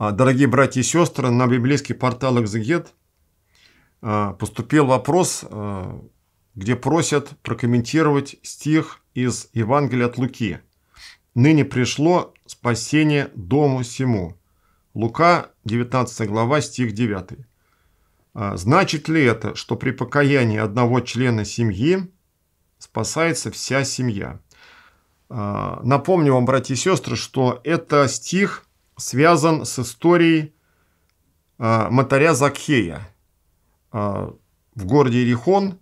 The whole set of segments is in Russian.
А, дорогие братья и сестры, на библейский портал «Экзегет» а, поступил вопрос, а, где просят прокомментировать стих из Евангелия от Луки. «Ныне пришло спасение дому сему». Лука, 19 глава, стих 9. Значит ли это, что при покаянии одного члена семьи спасается вся семья? Напомню вам, братья и сестры, что это стих – связан с историей э, мотаря Закхея. Э, в городе Ирихон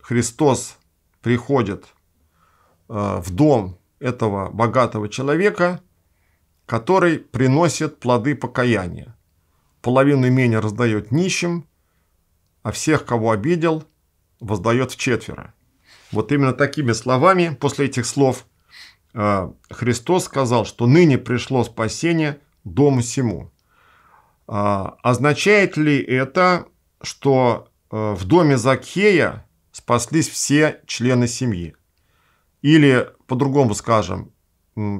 Христос приходит э, в дом этого богатого человека, который приносит плоды покаяния. Половину имения раздает нищим, а всех, кого обидел, воздает в четверо. Вот именно такими словами, после этих слов, э, Христос сказал, что ныне пришло спасение – дому всему. А, означает ли это, что э, в доме Закхея спаслись все члены семьи? Или, по-другому скажем,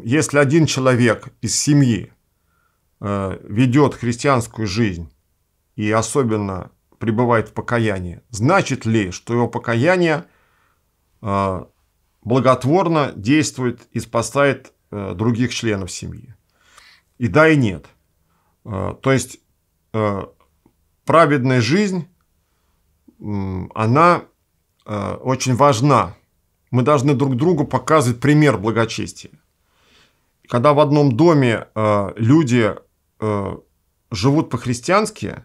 если один человек из семьи э, ведет христианскую жизнь и особенно пребывает в покаянии, значит ли, что его покаяние э, благотворно действует и спасает других членов семьи? и да, и нет. Э, то есть э, праведная жизнь, она э, очень важна. Мы должны друг другу показывать пример благочестия. Когда в одном доме люди живут по-христиански,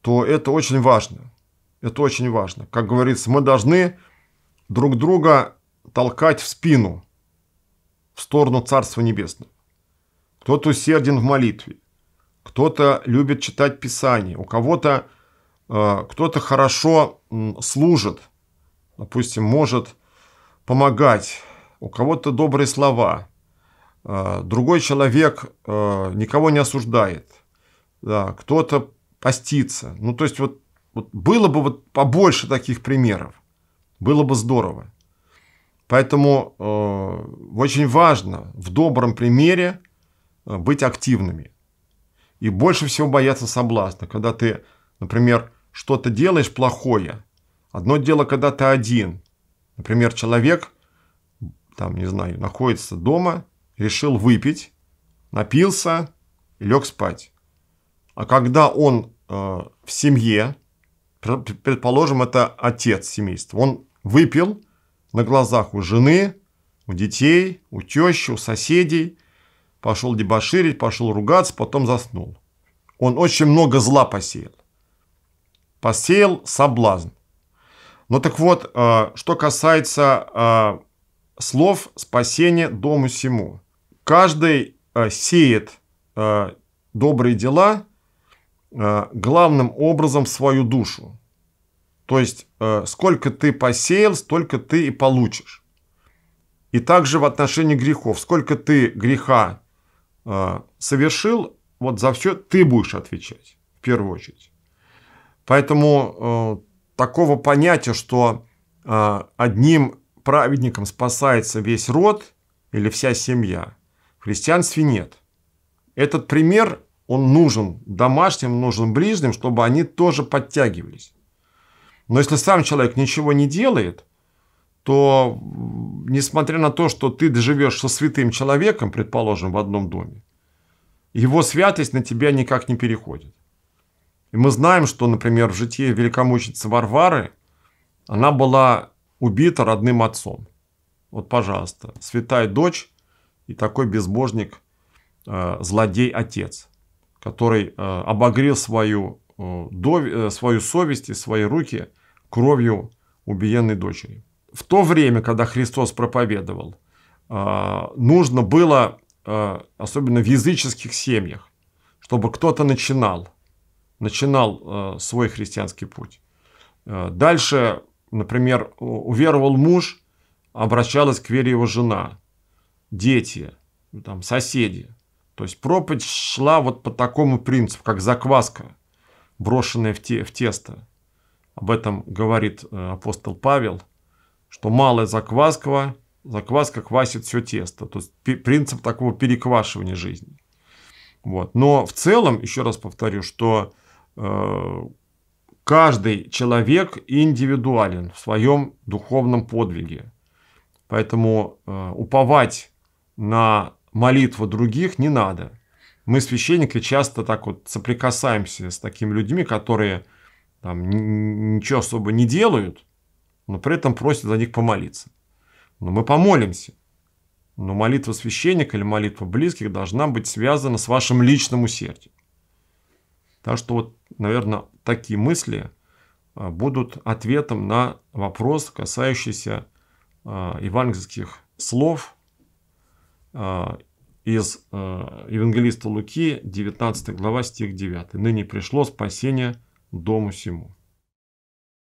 то это очень важно. Это очень важно. Как говорится, мы должны друг друга толкать в спину, в сторону Царства Небесного кто-то усерден в молитве, кто-то любит читать Писание, у кого-то э, кто-то хорошо служит, допустим, может помогать, у кого-то добрые слова, э, другой человек э, никого не осуждает, да, кто-то постится. Ну, то есть вот, вот было бы вот побольше таких примеров, было бы здорово. Поэтому э, очень важно в добром примере – Э, быть активными. И больше всего бояться соблазна, когда ты, например, что-то делаешь плохое. Одно дело, когда ты один. Например, человек, там, не знаю, находится дома, решил выпить, напился и лег спать. А когда он э, в семье, предположим, это отец семейства, он выпил на глазах у жены, у детей, у тещи, у соседей – Пошел дебоширить, пошел ругаться, потом заснул. Он очень много зла посеял. Посеял соблазн. Ну так вот, э, что касается э, слов спасения дому всему, Каждый э, сеет добрые дела главным образом в свою душу. То есть, сколько ты посеял, столько ты и получишь. И также в отношении грехов. Сколько ты греха Э, совершил, вот за все ты будешь отвечать в первую очередь. Поэтому э, такого понятия, что э, одним праведником спасается весь род или вся семья, в христианстве нет. Этот пример, он нужен домашним, нужен ближним, чтобы они тоже подтягивались. Но если сам человек ничего не делает, то несмотря на то, что ты живешь со святым человеком, предположим, в одном доме, его святость на тебя никак не переходит. И мы знаем, что, например, в житии великомученицы Варвары она была убита родным отцом. Вот, пожалуйста, святая дочь и такой безбожник, э, злодей-отец, который э, обогрел свою, э, свою совесть и свои руки кровью убиенной дочери в то время, когда Христос проповедовал, э, нужно было, э, особенно в языческих семьях, чтобы кто-то начинал, начинал э, свой христианский путь. Дальше, например, уверовал муж, обращалась к вере его жена, дети, там, соседи. То есть проповедь шла вот по такому принципу, как закваска, брошенная в, те, в тесто. Об этом говорит апостол Павел – что малая закваска, закваска квасит все тесто. То есть принцип такого переквашивания жизни. Вот. Но в целом, еще раз повторю, что э, каждый человек индивидуален в своем духовном подвиге. Поэтому э, уповать на молитву других не надо. Мы, священники, часто так вот соприкасаемся с такими людьми, которые там ничего особо не делают, но при этом просит за них помолиться. Но мы помолимся. Но молитва священника или молитва близких должна быть связана с вашим личным усердием. Так что вот, наверное, такие мысли а, будут ответом на вопрос, касающийся а, евангельских слов а, из Евангелиста Луки, 19 глава, стих 9. «Ныне пришло спасение дому всему».